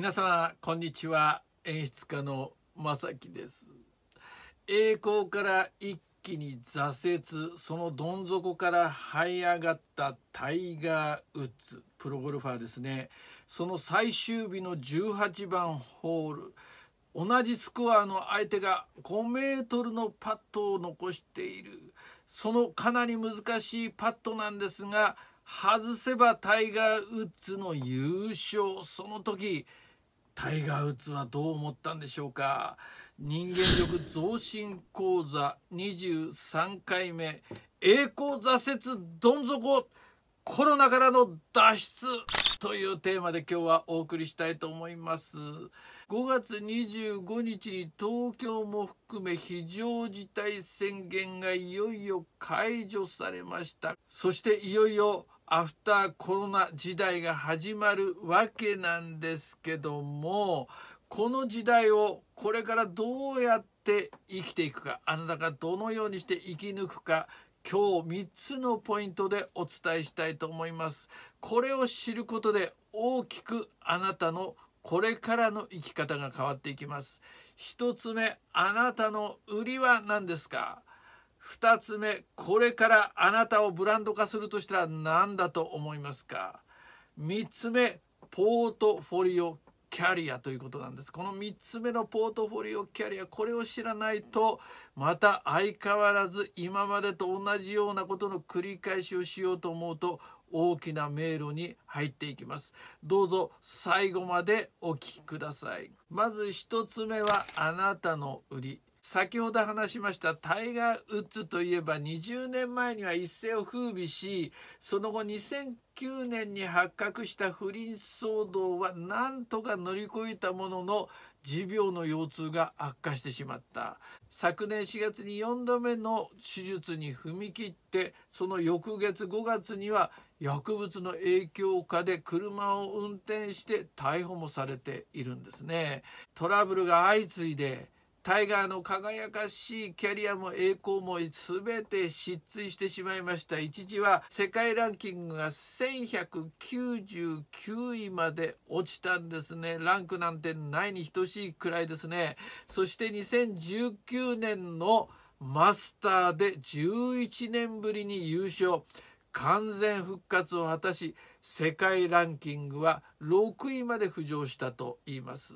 皆様こんにちは演出家の正樹です栄光から一気に挫折そのどん底から這い上がったタイガー・ウッズプロゴルファーですねその最終日の18番ホール同じスコアの相手が5メートルのパットを残しているそのかなり難しいパットなんですが外せばタイガー・ウッズの優勝その時タイガー・ウッズはどう思ったんでしょうか人間力増進講座23回目栄光挫折どん底コロナからの脱出というテーマで今日はお送りしたいと思います5月25日に東京も含め非常事態宣言がいよいよ解除されましたそしていよいよアフターコロナ時代が始まるわけなんですけどもこの時代をこれからどうやって生きていくかあなたがどのようにして生き抜くか今日3つのポイントでお伝えしたいと思います。これを知ることで大きくあなたのこれからの生き方が変わっていきます。1つ目あなたの売りは何ですか2つ目これからあなたをブランド化するとしたら何だと思いますか3つ目ポートフォリオキャリアということなんですこの3つ目のポートフォリオキャリアこれを知らないとまた相変わらず今までと同じようなことの繰り返しをしようと思うと大きな迷路に入っていきますどうぞ最後までお聞きくださいまず1つ目はあなたの売り先ほど話しましたタイガー・ウッズといえば20年前には一世を風靡しその後2009年に発覚した不倫騒動はなんとか乗り越えたものの持病の腰痛が悪化してしまった昨年4月に4度目の手術に踏み切ってその翌月5月には薬物の影響下で車を運転して逮捕もされているんですねトラブルが相次いでタイガーの輝かしいキャリアも栄光も全て失墜してしまいました一時は世界ランキングが1199位まで落ちたんですねランクなんてないに等しいくらいですねそして2019年のマスターで11年ぶりに優勝完全復活を果たし世界ランキングは6位まで浮上したと言います。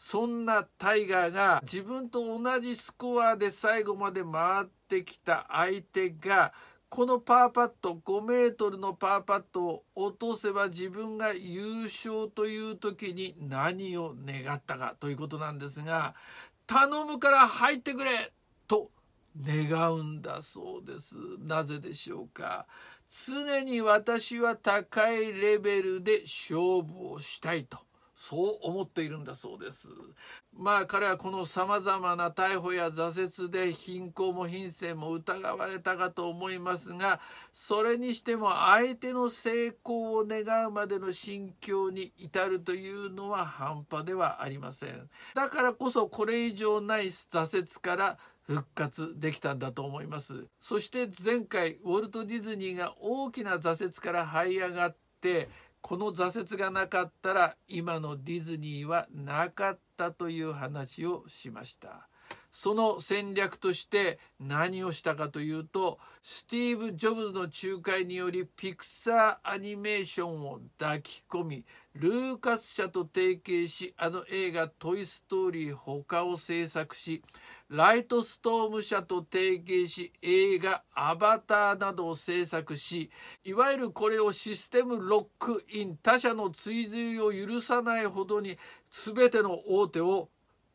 そんなタイガーが自分と同じスコアで最後まで回ってきた相手がこのパーパット5メートルのパーパットを落とせば自分が優勝という時に何を願ったかということなんですが頼むから入ってくれと願うんだそうですなぜでしょうか常に私は高いレベルで勝負をしたいとそう思っているんだそうですまあ彼はこの様々な逮捕や挫折で貧困も貧性も疑われたかと思いますがそれにしても相手の成功を願うまでの心境に至るというのは半端ではありませんだからこそこれ以上ない挫折から復活できたんだと思いますそして前回ウォルト・ディズニーが大きな挫折から這い上がってこの挫折がなかったら今のディズニーはなかったという話をしましたその戦略として何をしたかというとスティーブ・ジョブズの仲介によりピクサーアニメーションを抱き込みルーカス社と提携しあの映画「トイ・ストーリー」他を制作しライトストーム社と提携し映画「アバター」などを制作しいわゆるこれをシステムロックイン他社の追随を許さないほどに全ての大手を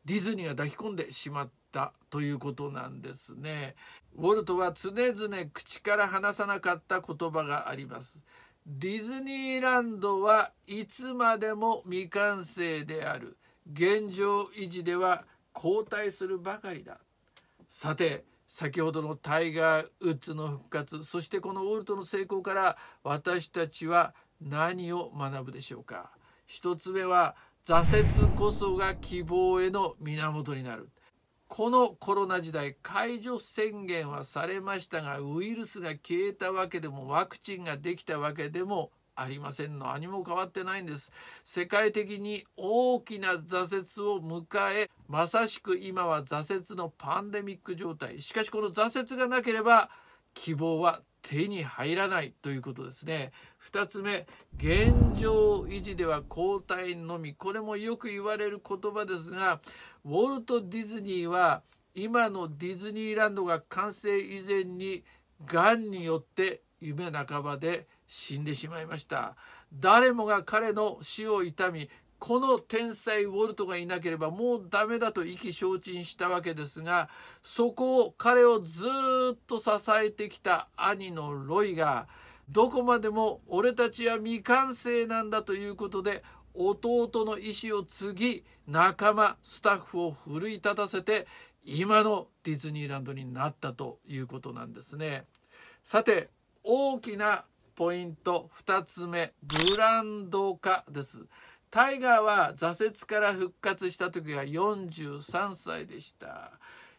ディズニーが抱き込んでしまったということなんですね。ウォルトは常々口から話さなかった言葉があります。ディズニーランドはいつまでも未完成である現状維持では後退するばかりださて先ほどのタイガー・ウッズの復活そしてこのウォルトの成功から私たちは何を学ぶでしょうか一つ目は挫折こそが希望への源になるこのコロナ時代解除宣言はされましたがウイルスが消えたわけでもワクチンができたわけでもありません何も変わってないんです世界的に大きな挫折を迎えまさしく今は挫折のパンデミック状態しかしこの挫折がなければ希望は手に入らないということですね2つ目現状維持では後退のみこれもよく言われる言葉ですがウォルト・ディズニーは今のディズニーランドが完成以前にがんによって夢半ばで死んでしまいました誰もが彼の死を悼みこの天才ウォルトがいなければもうダメだと意気消沈したわけですがそこを彼をずっと支えてきた兄のロイがどこまでも俺たちは未完成なんだということで弟の意思を継ぎ仲間スタッフを奮い立たせて今のディズニーランドになったということなんですね。さて大きなポイント2つ目ブランド化です。タイガーは挫折から復活した時が43歳でした。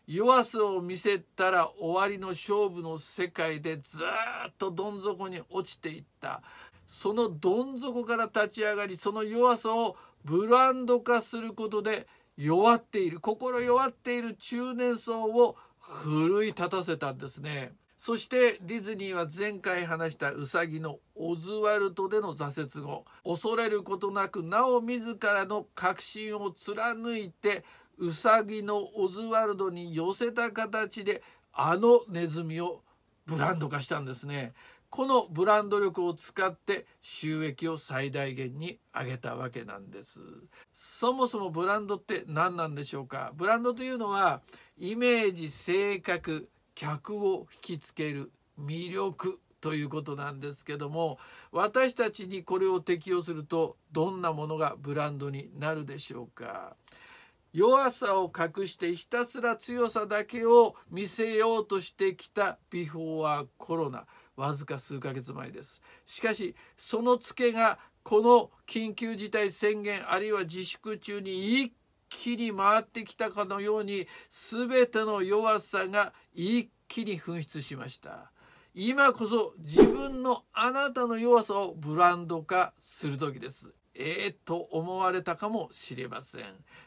弱さを見せたら終わりの勝負の世界でずっとどん底に落ちていった。そのどん底から立ち上がりその弱さをブランド化することで弱っている心弱っている中年層を奮い立たせたんですねそしてディズニーは前回話したウサギのオズワルトでの挫折後恐れることなくなお自らの確信を貫いてウサギのオズワルドに寄せた形であのネズミをブランド化したんですねこのブランド力を使って収益を最大限に上げたわけなんですそもそもブランドって何なんでしょうかブランドというのはイメージ性格客を引きつける魅力ということなんですけども私たちにこれを適用するとどんなものがブランドになるでしょうか弱さを隠してひたすら強さだけを見せようとしてきたビフォーアコロナわずか数ヶ月前ですしかしそのツケがこの緊急事態宣言あるいは自粛中に一気に回ってきたかのように全ての弱さが一気に噴出しました今こそ自分のあなたの弱さをブランド化する時ですええー、と思われたかもしれません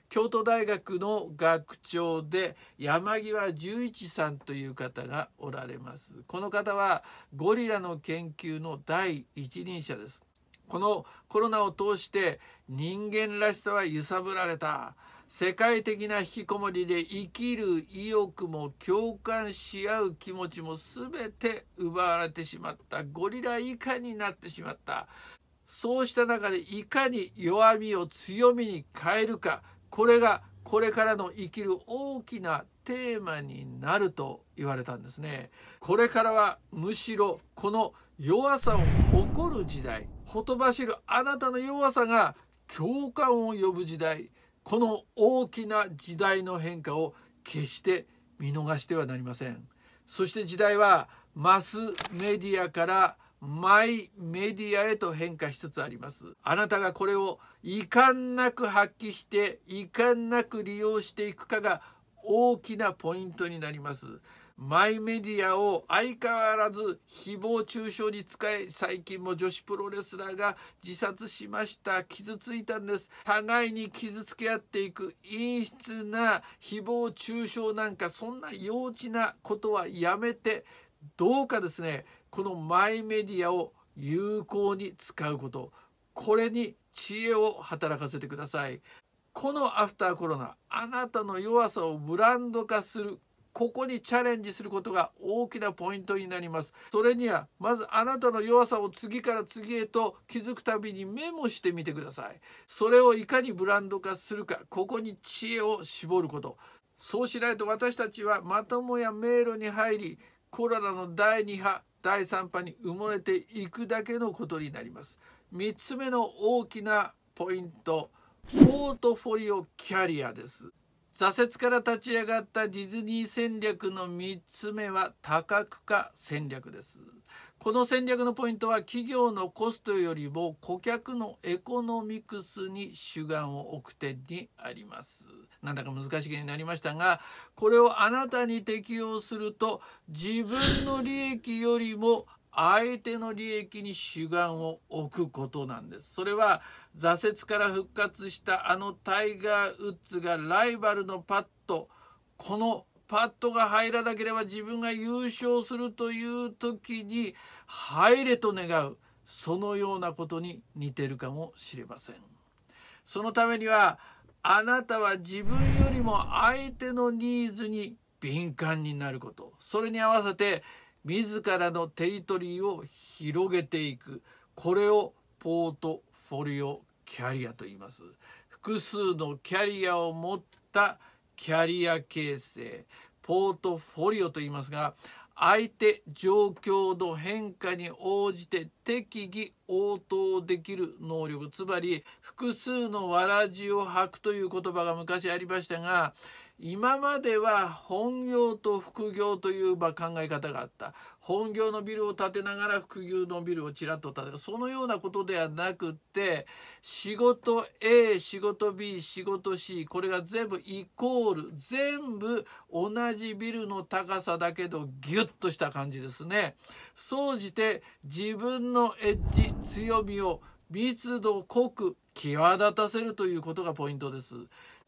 京都大学の学長で山際十一さんという方がおられますこの方はゴリラの研究の第一人者ですこのコロナを通して人間らしさは揺さぶられた世界的な引きこもりで生きる意欲も共感し合う気持ちも全て奪われてしまったゴリラ以下になってしまったそうした中でいかに弱みを強みに変えるかこれがこれからの生きる大きなテーマになると言われたんですね。これからはむしろこの弱さを誇る時代ほとばしるあなたの弱さが共感を呼ぶ時代この大きな時代の変化を決して見逃してはなりません。そして時代はマスメディアからマイメディアへと変化しつつありますあなたがこれを遺憾なく発揮して遺憾なく利用していくかが大きなポイントになりますマイメディアを相変わらず誹謗中傷に使い最近も女子プロレスラーが自殺しました傷ついたんです互いに傷つけ合っていく陰湿な誹謗中傷なんかそんな幼稚なことはやめてどうかですねこのマイメディアを有効に使うことこれに知恵を働かせてくださいこのアフターコロナあなたの弱さをブランド化するここにチャレンジすることが大きなポイントになりますそれにはまずあなたの弱さを次から次へと気づくたびにメモしてみてくださいそれをいかにブランド化するかここに知恵を絞ることそうしないと私たちはまたもや迷路に入りコロナの第2波第3波に埋もれていくだけのことになります3つ目の大きなポイントポートフォリオキャリアです挫折から立ち上がったディズニー戦略の3つ目は多角化戦略ですこの戦略のポイントは企業のコストよりも顧客のエコノミクスに主眼を置く点にありますなんだか難しげになりましたがこれをあなたに適用すると自分の利益よりも相手の利益に主眼を置くことなんですそれは挫折から復活したあのタイガー・ウッズがライバルのパットこのパットが入らなければ自分が優勝するという時に入れと願うそのようなことに似てるかもしれません。そのためにはあなたは自分よりも相手のニーズに敏感になることそれに合わせて自らのテリトリーを広げていくこれをポートフォリオキャリアと言います複数のキャリアを持ったキャリア形成ポートフォリオと言いますが相手状況の変化に応じて適宜応答できる能力つまり複数のわらじを履くという言葉が昔ありましたが今までは本業と副業という考え方があった本業のビルを建てながら副業のビルをちらっと建てるそのようなことではなくって仕事 A 仕事 B 仕事 C これが全部イコール全部同じビルの高さだけどギュッとした感じですね。総じて自分のエッジ強みを密度濃く際立たせるということがポイントです。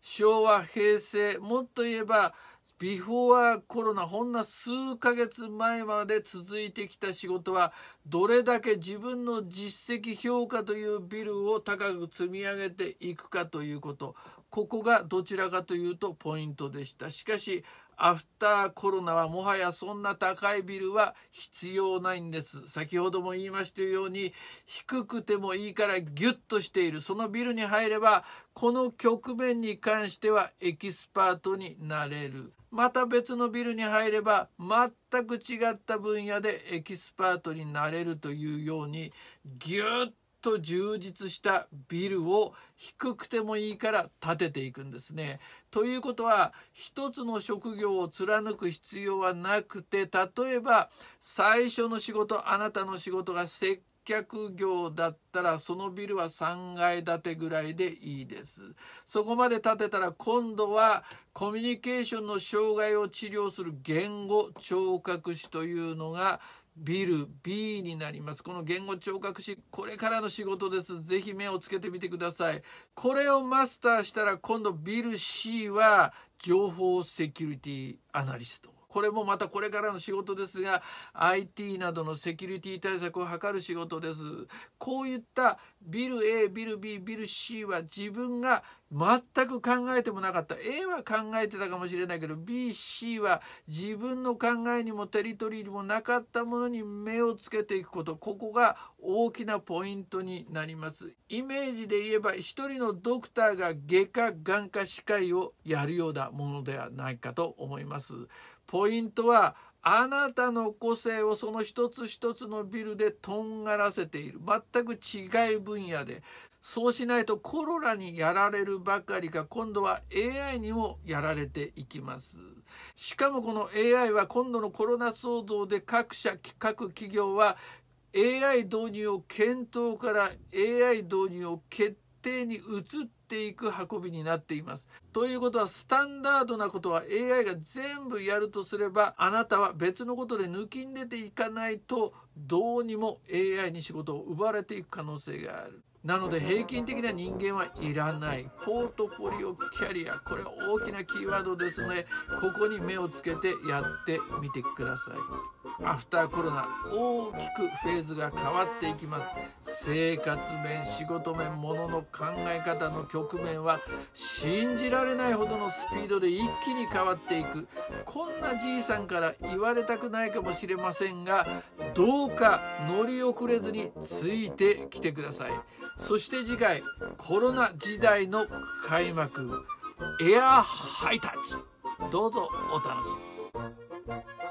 昭和平成もっと言えばビフォアコロナほんの数ヶ月前まで続いてきた仕事はどれだけ自分の実績評価というビルを高く積み上げていくかということここがどちらかというとポイントでしたしかしアフターコロナはもはやそんな高いビルは必要ないんです先ほども言いましたように低くてもいいからギュッとしているそのビルに入ればこの局面に関してはエキスパートになれる。また別のビルに入れば全く違った分野でエキスパートになれるというようにぎゅっと充実したビルを低くてもいいから建てていくんですね。ということは一つの職業を貫く必要はなくて例えば最初の仕事あなたの仕事が接客業だったらそのビルは3階建てぐらいでいいですそこまで建てたら今度はコミュニケーションの障害を治療する言語聴覚士というのがビル B になりますこの言語聴覚士これからの仕事です是非目をつけてみてくださいこれをマスターしたら今度ビル C は情報セキュリティアナリストこれもまたこれからの仕事ですが IT などのセキュリティ対策を図る仕事ですこういったビル A ビル B ビル C は自分が全く考えてもなかった A は考えてたかもしれないけど BC は自分の考えにもテリトリーにもなかったものに目をつけていくことここが大きなポイントになりますイメージで言えば一人のドクターが外科眼科歯科医をやるようなものではないかと思いますポイントはあなたの個性をその一つ一つのビルでとんがらせている全く違い分野でそうしないとコロナにやられるばかりか今度は AI にもやられていきますしかもこの AI は今度のコロナ騒動で各社各企業は AI 導入を検討から AI 導入を決定に移ってていく運びになっています。ということはスタンダードなことは AI が全部やるとすればあなたは別のことで抜きん出ていかないとどうにも AI に仕事を奪われていく可能性がある。なので平均的な人間はいらないポートフォリオキャリアこれは大きなキーワードですの、ね、でここに目をつけてやってみてくださいアフターコロナ大きくフェーズが変わっていきます生活面仕事面ものの考え方の局面は信じられないほどのスピードで一気に変わっていくこんなじいさんから言われたくないかもしれませんがどうか乗り遅れずについてきてくださいそして次回コロナ時代の開幕エアハイタッチどうぞお楽しみに